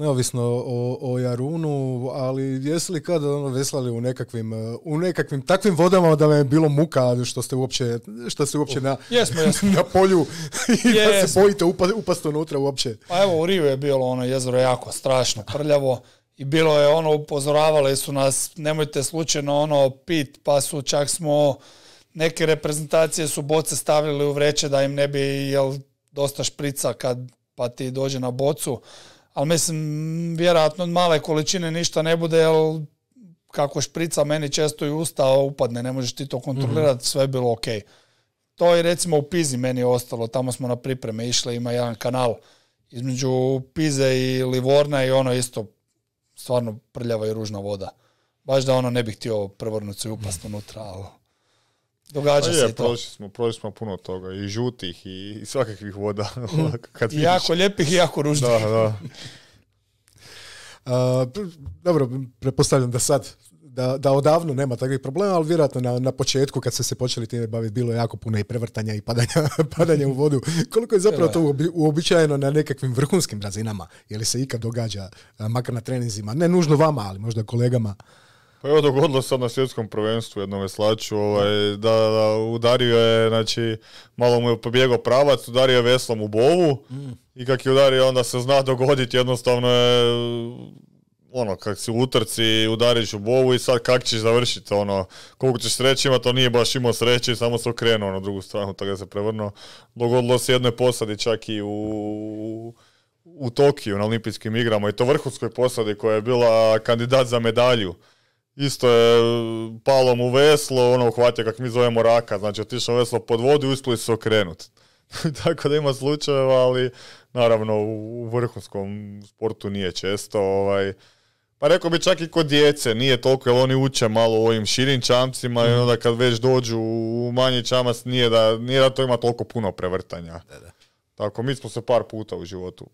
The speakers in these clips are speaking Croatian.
neovisno o, o Jarunu, ali jesi li kad ono, veslali u nekakvim, e, u nekakvim takvim vodama da vam je bilo muka što ste uopće, što ste uopće oh, na, jesmo, jesmo. na polju i da se bojite upa, upast unutra uopće? Pa evo u Riju je bilo ono jezero jako strašno prljavo i bilo je ono upozoravali su nas nemojte slučajno ono pit pa su čak smo neke reprezentacije su boce stavljali u vreće da im ne bi jel dosta šprica kad pa ti dođe na bocu ali mislim, vjerojatno od male količine ništa ne bude, jer kako šprica meni često i usta upadne, ne možeš ti to kontrolirati, mhm. sve je bilo ok. To je recimo u Pizi meni ostalo, tamo smo na pripreme išli, ima jedan kanal između Pize i Livorna i ono isto stvarno prljava i ružna voda. Baš da ono ne bih htio prevrnuti i upast mhm. unutra, ali... Događa pa se to. Prošli smo, prošli smo puno toga. I žutih i, svakakvih voda. Mm. Kad I jako lijepih i jako ružnih. Da, da. dobro, prepostavljam da sad da, da odavno nema takvih problema, ali vjerojatno na, na početku kad ste se počeli time baviti bilo je jako puno i prevrtanja i padanja, padanja u vodu. Koliko je zapravo to uobičajeno na nekakvim vrhunskim razinama? Je li se ikad događa, makar na treninzima? Ne nužno vama, ali možda kolegama? Pa evo dogodilo se na svjetskom prvenstvu jednom veslaču, ovaj, da, udario je, znači, malo mu je pobjegao pravac, udario je veslom u bovu mm. i kak je udario onda se zna dogoditi, jednostavno je ono, kak si u utrci, udariš u bovu i sad kak ćeš završiti, ono, koliko ćeš sreći imati, to nije baš imao sreće, samo se okrenuo na drugu stranu, tako da se prevrnuo. Dogodilo se jednoj posadi čak i u, u Tokiju na olimpijskim igrama i to vrhunskoj posadi koja je bila kandidat za medalju. Isto je e, palo u veslo, ono uhvatio kak mi zovemo raka, znači otišao veslo pod vodu i uspili se okrenuti. Tako da ima slučajeva, ali naravno u vrhunskom sportu nije često. Ovaj, pa rekao bi čak i kod djece, nije toliko jer oni uče malo u ovim širim čamcima i mhm. onda kad već dođu u manji čamac nije da, nije da to ima toliko puno prevrtanja. Da, da. Tako, mi smo se par puta u životu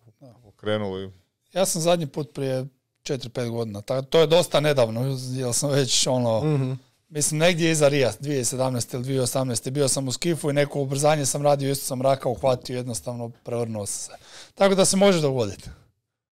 okrenuli. Ja sam zadnji put prije 4-5 godina. to je dosta nedavno, jer sam već ono, mm mislim negdje iza Rija, 2017. ili 2018. bio sam u skifu i neko ubrzanje sam radio, isto sam raka uhvatio, jednostavno prevrnuo se. Tako da se može dogoditi.